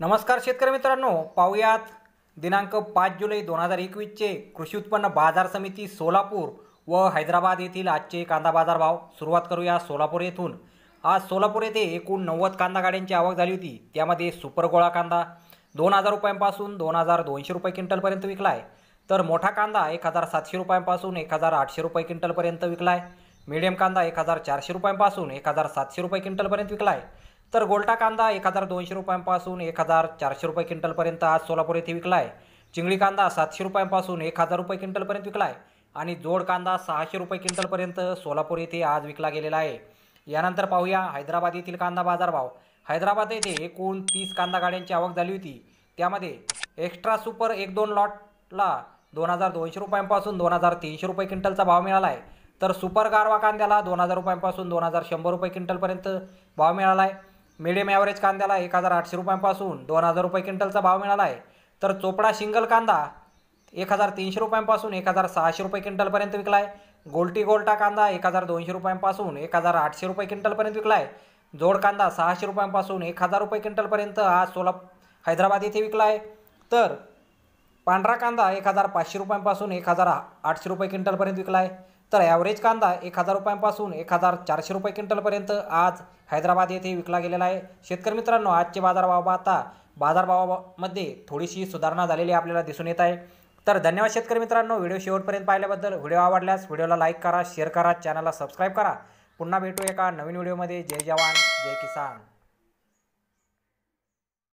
नमस्कार शेतकरी मित्रांनो पाहुयात दिनांक पाच जुलै दोन हजार एकवीसचे कृषी उत्पन्न बाजार समिती सोलापूर व हैदराबाद येथील आजचे कांदा बाजार भाव सुरुवात करूया सोलापूर येथून आज सोलापूर येथे एकूण नव्वद कांदा गाड्यांची आवक झाली होती त्यामध्ये सुपर गोळा कांदा दोन हजार रुपयांपासून दोन हजार दोनशे रुपये क्विंटलपर्यंत विकला आहे तर मोठा कांदा एक हजार सातशे रुपयांपासून एक हजार आठशे रुपये क्विंटलपर्यंत विकला आहे मिडियम कांदा एक हजार चारशे रुपयांपासून एक हजार सातशे रुपये क्विंटलपर्यंत विकला आहे तर गोलटा कांदा एक हजार दोनशे रुपयांपासून एक हजार चारशे रुपये क्विंटलपर्यंत आज सोलापूर येथे विकला आहे चिंगळी कांदा सातशे रुपयांपासून एक हजार रुपये क्विंटलपर्यंत विकला आहे आणि जोड कांदा सहाशे रुपये क्विंटलपर्यंत सोलापूर येथे आज विकला गेलेला आहे यानंतर पाहूया हैदराबाद येथील कांदा बाजारभाव हैदराबाद येथे एकूण तीस कांदा गाड्यांची आवक झाली होती त्यामध्ये एक्स्ट्रा सुपर एक दोन लॉटला दोन हजार दोनशे रुपयांपासून दोन हजार तीनशे रुपये क्विंटलचा भाव मिळाला आहे तर सुपर गारवा कांद्याला दोन हजार रुपयांपासून दोन हजार शंभर रुपये क्विंटलपर्यंत भाव मिळाला आहे मिडियम ॲव्हरेज कांद्याला एक हजार आठशे रुपयांपासून दोन हजार रुपये क्विंटलचा भाव मिळाला आहे तर चोपडा शिंगल कांदा एक हजार तीनशे रुपयांपासून एक हजार सहाशे रुपये क्विंटलपर्यंत विकला आहे गोलटी गोल्टा कांदा एक हजार दोनशे रुपयांपासून एक हजार आठशे रुपये क्विंटलपर्यंत विकला आहे जोड कांदा सहाशे रुपयांपासून एक हजार रुपये क्विंटलपर्यंत आज सोला हैदराबाद येथे विकला आहे तर पांढरा कांदा एक हजार पाचशे रुपयांपासून एक हजार आठशे रुपये क्विंटलपर्यंत विकला आहे तर ॲव्हरेज कांदा एक हजार रुपयांपासून एक हजार चारशे रुपये क्विंटलपर्यंत आज हैदराबाद येथे विकला गेलेला आहे शेतकरी मित्रांनो आजचे बाजारभाव पाहता बाजारभावामध्ये थोडीशी सुधारणा झालेली आपल्याला दिसून येत आहे तर धन्यवाद शेतकरी मित्रांनो व्हिडिओ शेवटपर्यंत पाहिल्याबद्दल व्हिडिओ आवडल्यास व्हिडिओला लाईक करा शेअर करा चॅनलला सबस्क्राईब करा पुन्हा भेटू एका नवीन व्हिडिओमध्ये जय जवान जय किसान